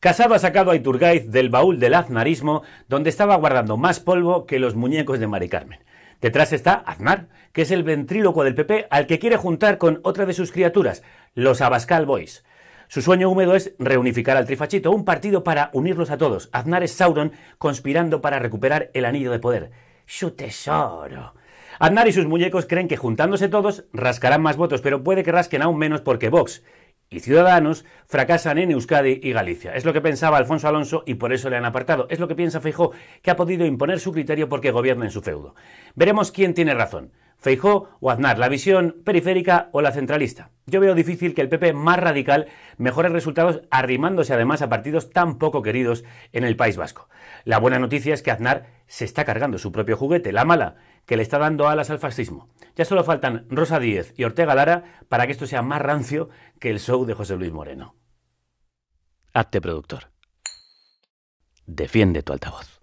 Casado ha sacado a Iturgaiz del baúl del aznarismo, donde estaba guardando más polvo que los muñecos de Mari Carmen. Detrás está Aznar, que es el ventríloco del PP al que quiere juntar con otra de sus criaturas, los Abascal Boys. Su sueño húmedo es reunificar al Trifachito, un partido para unirlos a todos. Aznar es Sauron conspirando para recuperar el anillo de poder. Su tesoro. Aznar y sus muñecos creen que juntándose todos rascarán más votos, pero puede que rasquen aún menos porque Vox y Ciudadanos fracasan en Euskadi y Galicia. Es lo que pensaba Alfonso Alonso y por eso le han apartado. Es lo que piensa Feijó, que ha podido imponer su criterio porque gobierna en su feudo. Veremos quién tiene razón. Feijó o Aznar, la visión periférica o la centralista. Yo veo difícil que el PP más radical mejore resultados arrimándose además a partidos tan poco queridos en el País Vasco. La buena noticia es que Aznar se está cargando su propio juguete, la mala, que le está dando alas al fascismo. Ya solo faltan Rosa Díez y Ortega Lara para que esto sea más rancio que el show de José Luis Moreno. Hazte productor. Defiende tu altavoz.